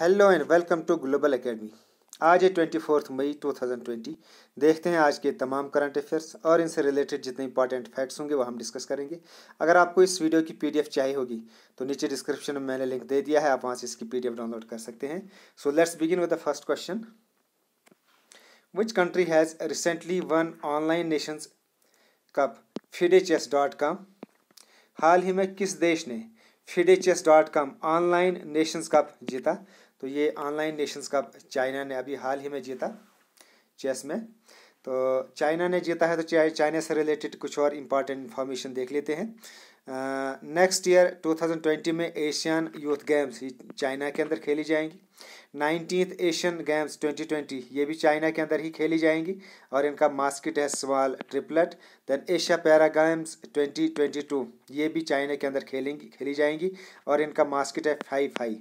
hello and welcome to global academy आज है twenty fourth May two thousand twenty देखते हैं आज के तमाम करंट अफेयर्स और इनसे रिलेटेड जितने इंपॉर्टेंट फैक्ट्स होंगे वो हम डिस्कस करेंगे अगर आपको इस वीडियो की पीडीएफ चाहिए होगी तो नीचे डिस्क्रिप्शन में मैंने लिंक दे दिया है आप वहाँ से इसकी पीडीएफ डाउनलोड कर सकते हैं so let's begin with the first question which country has recently won online nations cup FIDE chess dot com हाल ही में किस देश ने FIDE chess dot com online nations cup जीता तो ये ऑनलाइन नेशंस कप चाइना ने अभी हाल ही में जीता चेस में तो चाइना ने जीता है तो चाइना से रिलेटेड कुछ और इम्पॉर्टेंट इन्फॉर्मेशन देख लेते हैं नेक्स्ट ईयर 2020 में एशियन यूथ गेम्स चाइना के अंदर खेली जाएंगी नाइनटीन एशियन गेम्स 2020 ये भी चाइना के अंदर ही खेली जाएंगी और इनका मास्किट है सवाल triplet then Asia para games 2022 ये भी चाइना के अंदर खेलेंगी खेली जाएंगी और इनका मास्किट है फाइव फाइव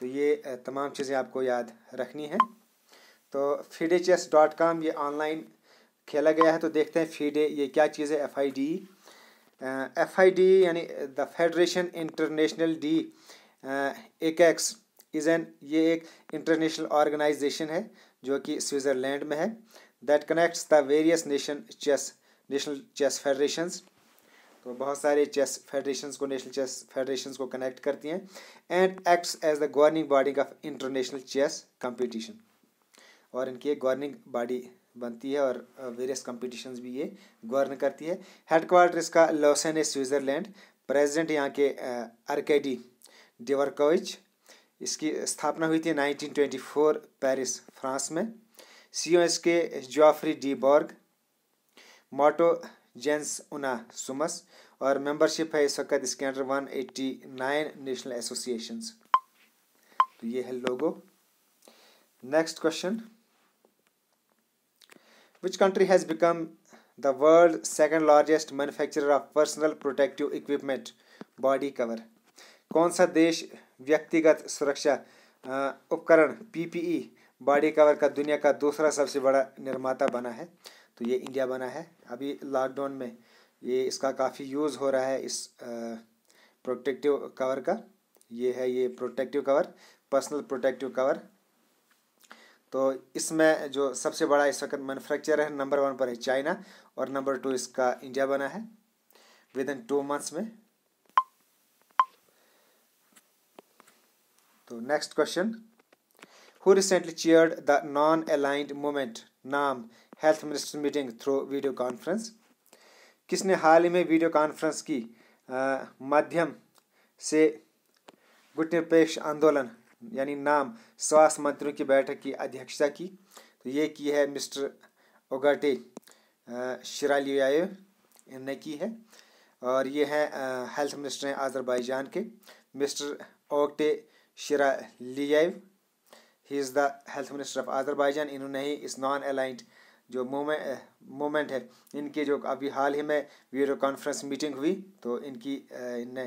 तो ये तमाम चीज़ें आपको याद रखनी है तो फीडे चेस डॉट कॉम ये ऑनलाइन खेला गया है तो देखते हैं फीडे ये क्या चीज़ है F I D F I D यानी द फेडरेशन इंटरनेशनल डी एक्स इज़ एन ये एक इंटरनेशनल ऑर्गेनाइजेशन है जो कि स्विट्ज़रलैंड में है that connects the various nation chess national chess federations तो बहुत सारे चेस फेडरेशंस को नेशनल चेस फेडरेशंस को कनेक्ट करती हैं and acts as the governing body of international chess competition और इनकी एक गवर्निंग बॉडी बनती है और वेरियस कंपटीशन भी ये गवर्न करती है हेडक्वार्टर इसका लॉसन स्विट्ज़रलैंड प्रेजिडेंट यहाँ के आर्केडी डिवर्कोविच इसकी स्थापना हुई थी नाइनटीन पेरिस फ्रांस में सी ओ एस के जॉफरी डी बॉर्ग मोटो जेंस उना सुमस और मेंबरशिप है इस वक्त इसके under one eighty nine national association तो ये है logo next question which country has become the world second largest manufacturer of personal protective equipment body cover कौन सा देश व्यक्तिगत सुरक्षा उपकरण पीपीई बॉडी कवर का दुनिया का दूसरा सबसे बड़ा निर्माता बना है तो ये इंडिया बना है अभी लॉकडाउन में ये इसका काफ़ी यूज़ हो रहा है इस प्रोटेक्टिव कवर का ये है ये protective cover personal protective cover तो इसमें जो सबसे बड़ा इस वक्त मैनुफैक्चर है नंबर वन पर है चाइना और नंबर टू इसका इंडिया बना है विद इन टू मंथ्स में तो next question who recently chaired the non aligned movement NAM health minister meeting through video conference किसने हाल ही में वीडियो कॉन्फ्रेंस की माध्यम से गुटनिरपेक्ष आंदोलन यानी नाम स्वास्थ्य मंत्रियों की बैठक की अध्यक्षता की तो ये की है मिस्टर ओगाटे शरालियाएव इनने की है और ये हैं हेल्थ मिनिस्टर हैं आज़रबाईजान के mister Ogtay Shiraliyev he is the health minister of Azerbaijan इन्होंने ही इस नॉन अलाइंट जो मोमेंट मोमेंट है इनके जो अभी हाल ही में वीडियो कॉन्फ्रेंस मीटिंग हुई तो इनकी इनने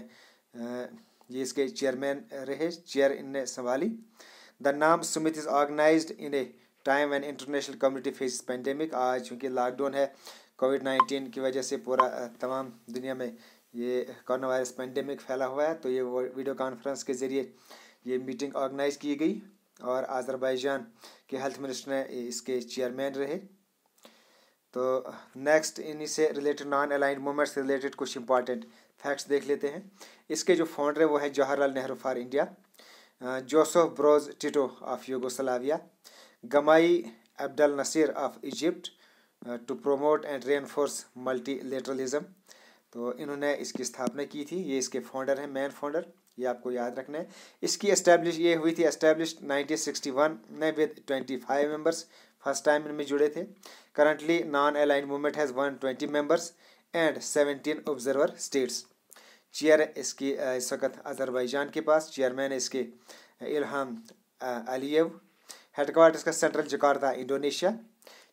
ये इसके चेयरमैन रहे चेयर इनने संभाली the NAM summit is organise in a time and international community face pandemic आज चूँकि लॉकडाउन है कोविड नाइन्टीन की वजह से पूरा तमाम दुनिया में ये कोरोना वायरस पेंडेमिक फैला हुआ है तो ये वीडियो कॉन्फ्रेंस के ज़रिए ये मीटिंग ऑर्गेनाइज की गई और आज़रबाईजान के हेल्थ मिनिस्टर ने इसके चेयरमैन रहे तो नेक्स्ट इन्हीं से रिलेटेड नॉन अलाइंट मूवमेंट्स से रिलेटेड कुछ इंपॉर्टेंट फैक्ट्स देख लेते हैं इसके जो फाउंडर है वो है Jawaharlal Nehru for India Joseph Broz Tito of Yugoslavia Gamal Abdel Nasser of Egypt to promote and reinforce multilateralism तो इन्होंने इसकी स्थापना की थी ये इसके फाउंडर हैं मेन फाउंडर ये आपको याद रखना है इसकी एस्टैब्लिश ये हुई थी एस्टैब्लिश वन में with twenty five members first time इनमें जुड़े थे currently non aligned movement has one twenty members and seventeen observer states chair इसकी इस वक्त अजरबैजान के पास चेयरमैन इसके इलहम अलीव हेडक्वार्टर का सेंट्रल जकार्ता इंडोनेशिया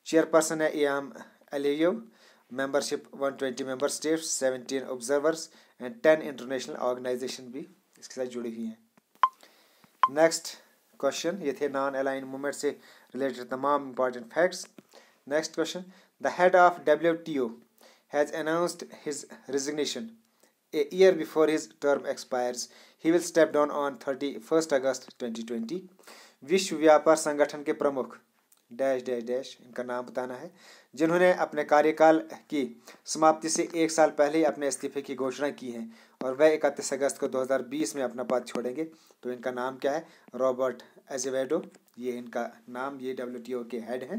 चेयरपर्सन है M Aliyev membership 120 member states 17 observers and 10 international organisation भी इसके साथ जुड़ी हुई हैं नेक्स्ट क्वेश्चन ये थे नॉन अलाइन मूवमेंट से related tamam important facts next question the head of wto has announced his resignation a year before his term expires he will step down on 31st august 2020 विश्व व्यापार संगठन के प्रमुख dash dash dash इनका नाम बताना है जिन्होंने अपने कार्यकाल की समाप्ति से एक साल पहले अपने इस्तीफे की घोषणा की है और वह इकतीस अगस्त को 2020 में अपना पद छोड़ेंगे तो इनका नाम क्या है रॉबर्ट एजेवेडो ये इनका नाम ये डब्ल्यू के हेड हैं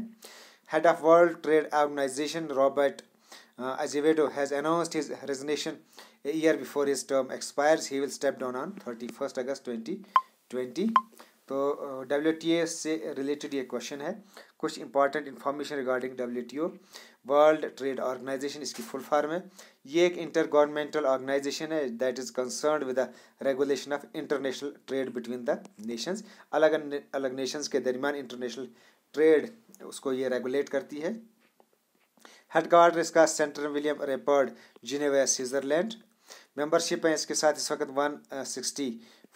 head of world trade organisation Robert Azevedo has announced his resignation before year term his he will step down on thirty first August twenty twenty तो डब्ल्यू से रिलेटेड ये क्वेश्चन है कुछ important information regarding W T O world trade organisation इसकी full form है ये एक intergovernmental organisation है that is concern with the regulation of international trade between the nations अलग अलग नेशंस के दरमियान इंटरनेशनल ट्रेड उसको ये रेगुलेट करती है हेडक्वार्टर इसका centre William Rappard Geneva Switzerland membership है इसके साथ इस वक्त one sixty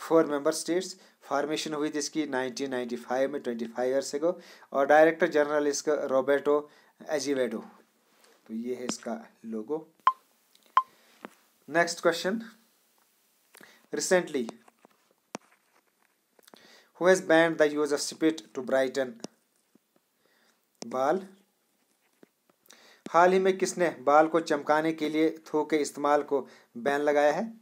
four member states formation हुई थी इसकी नाइनटीन फाइव में ट्वेंटी फाइव ईयर से को और डायरेक्टर जनरल इसका रॉबर्टो एजिवेडो तो ये है इसका logo next question recently who has banned the use of spit to brighten ball हाल ही में किसने बाल को चमकाने के लिए थू के इस्तेमाल को बैन लगाया है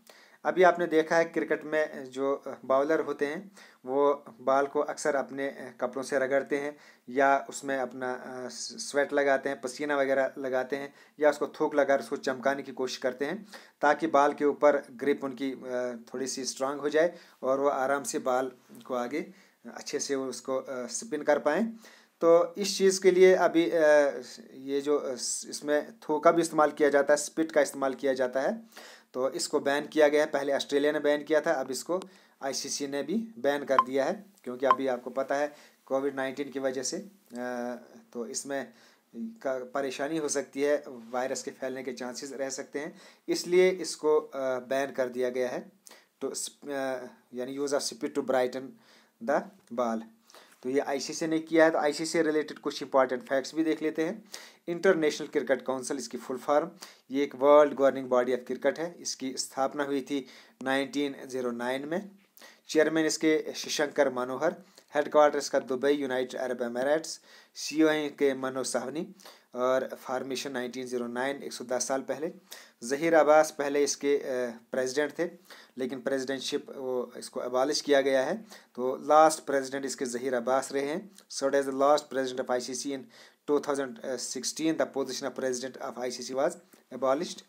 अभी आपने देखा है क्रिकेट में जो बॉलर होते हैं वो बाल को अक्सर अपने कपड़ों से रगड़ते हैं या उसमें अपना स्वेट लगाते हैं पसीना वगैरह लगाते हैं या उसको थूक लगा उसको चमकाने की कोशिश करते हैं ताकि बाल के ऊपर ग्रिप उनकी थोड़ी सी स्ट्रांग हो जाए और वो आराम से बाल को आगे अच्छे से उसको स्पिन कर पाएँ तो इस चीज़ के लिए अभी ये जो इसमें थोका भी इस्तेमाल किया जाता है स्पिट का इस्तेमाल किया जाता है तो इसको बैन किया गया है पहले ऑस्ट्रेलिया ने बैन किया था अब इसको आईसीसी ने भी बैन कर दिया है क्योंकि अभी आपको पता है कोविड नाइन्टीन की वजह से तो इसमें का परेशानी हो सकती है वायरस के फैलने के चांसेस रह सकते हैं इसलिए इसको बैन कर दिया गया है टू तो, यानी use of spit to brighten the ball तो ये आईसीसी ने किया है तो आईसीसी से रिलेटेड कुछ इंपॉर्टेंट फैक्ट्स भी देख लेते हैं इंटरनेशनल क्रिकेट काउंसिल इसकी फुल फॉर्म ये एक world governing body of cricket है इसकी स्थापना हुई थी 1909 में चेयरमैन इसके शिशंकर मनोहर हेडक्वार्टर इसका Dubai United Arab Emirates C O के मनोज साहनी और फार्मेशन नाइनटीन ज़ीरो साल पहले जहीर अब्बास पहले इसके प्रेजिडेंट थे लेकिन प्रेसिडेंटशिप वो इसको अबालिश किया गया है तो लास्ट प्रेसिडेंट इसके जहीर अब्बास रहे हैं served as the last president of ICC in 2016 the position of president of ICC was abolished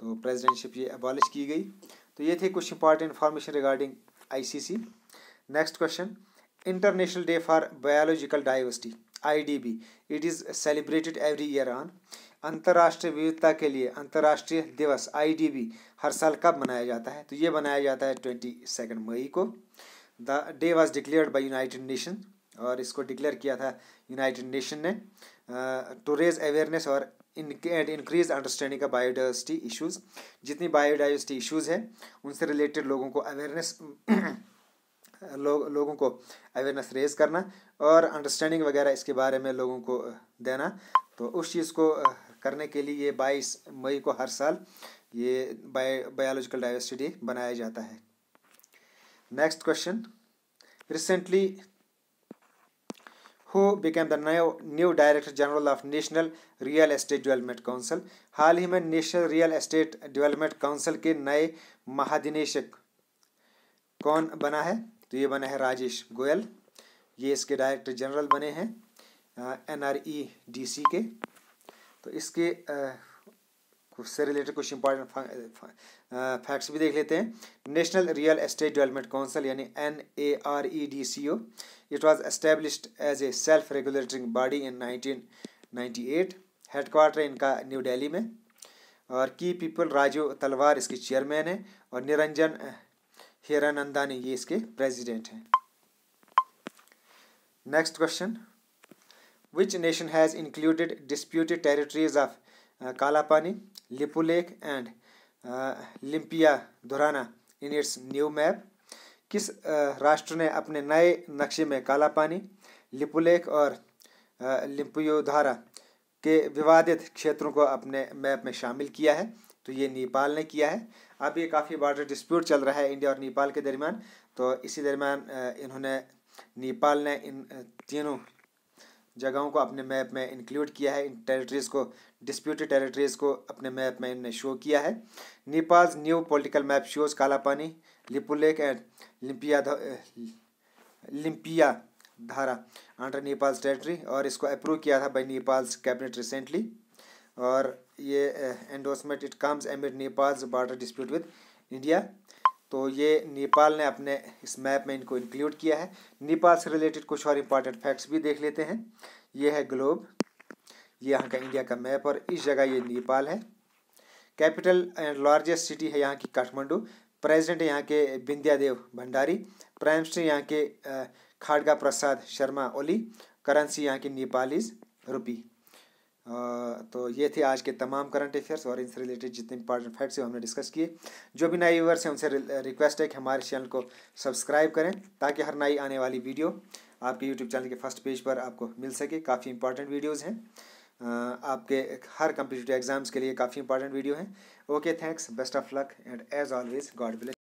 तो प्रेसिडेंटशिप ये अबालिश की गई तो ये थे कुछ important information regarding C next question International Day for Biological Diversity IDB it is celebrated every year on अंतर्राष्ट्रीय विविधता के लिए अंतर्राष्ट्रीय दिवस आईडीबी हर साल कब मनाया जाता है तो ये मनाया जाता है ट्वेंटी सेकेंड मई को the day was declared by United Nation और इसको डिक्लेयर किया था यूनाइटेड नेशन ने टू रेज अवेयरनेस और एंड इंक्रीज अंडरस्टैंडिंग का बायोडाइवर्सिटी इश्यूज़ जितनी बायोडाइवर्सिटी इश्यूज़ हैं उनसे रिलेटेड लोगों को अवेयरनेस लो, लोगों को अवेयरनेस रेज करना और अंडरस्टैंडिंग वगैरह इसके बारे में लोगों को देना तो उस चीज़ को करने के लिए ये बाईस मई को हर साल ये बायोलॉजिकल डाइवर्सिटी बनाया जाता है next question recently who became the new, new director general of national real estate development council हाल ही में national real estate development council के नए महादिनेशक कौन बना है तो ये बना है राजेश गोयल ये इसके डायरेक्टर जनरल बने हैं N R E D C के तो इसके से रिलेटेड कुछ इंपॉर्टेंट फैक्ट्स भी देख लेते हैं national real estate development council यानी N A R E D C O it was established as a self regulatory body in nineteen ninety eight headquarter इनका न्यू डेली में और की पीपल राजू तलवार इसके चेयरमैन हैं और निरंजन हेरानंदानी ये इसके प्रेसिडेंट हैं next question which nation has included disputed territories of Kalapani Lipulekh and Limpiya Dhura in its new map किस uh, राष्ट्र ने अपने नए नक्शे में कालापानी लिपुलेख और लिपियोधारा uh, के विवादित क्षेत्रों को अपने मैप में शामिल किया है तो ये नेपाल ने किया है अब ये काफ़ी बॉर्डर डिस्प्यूट चल रहा है इंडिया और नेपाल के दरमियान तो इसी दरमियान इन्होंने नेपाल ने इन तीनों जगहों को अपने मैप में इंक्लूड किया है इन टेरिटरीज़ को डिस्प्यूटेड टेरिटरीज़ को अपने मैप में इन्होंने शो किया है Nepal's new political map shows Kalapani Lipulekh and Limpiya Limpiya Dhara under Nepals territory और इसको अप्रूव किया था बाई नेपाल्स कैबिनेट रिसेंटली और ये endorsement it comes amid Nepal border dispute with India तो ये नेपाल ने अपने इस मैप में इनको इंक्लूड किया है नेपाल से रिलेटेड कुछ और इम्पॉर्टेंट फैक्ट्स भी देख लेते हैं ये है ग्लोब ये यहाँ का इंडिया का मैप और इस जगह ये नेपाल है कैपिटल एंड लार्जेस्ट सिटी है यहाँ की काठमांडू प्रेजिडेंट यहाँ के बिंद्यादेव भंडारी प्राइम मिनिस्टर यहाँ के खाड़गा प्रसाद शर्मा ओली करेंसी यहाँ की नेपालीज रुपी तो ये थे आज के तमाम करंट अफेयर्स और इनसे रिलेटेड जितने इंपॉर्टेंट फैक्ट्स हैं हमने डिस्कस किए जो भी नए व्यूवर्स हैं उनसे रिक्वेस्ट है कि हमारे चैनल को सब्सक्राइब करें ताकि हर नई आने वाली वीडियो आपके यूट्यूब चैनल के फर्स्ट पेज पर आपको मिल सके काफ़ी इंपॉर्टेंट वीडियोज़ हैं आपके हर कम्पिटिटिव एग्जाम्स के लिए काफ़ी इंपॉर्टेंट वीडियो हैं okay thanks best of luck and as always God bless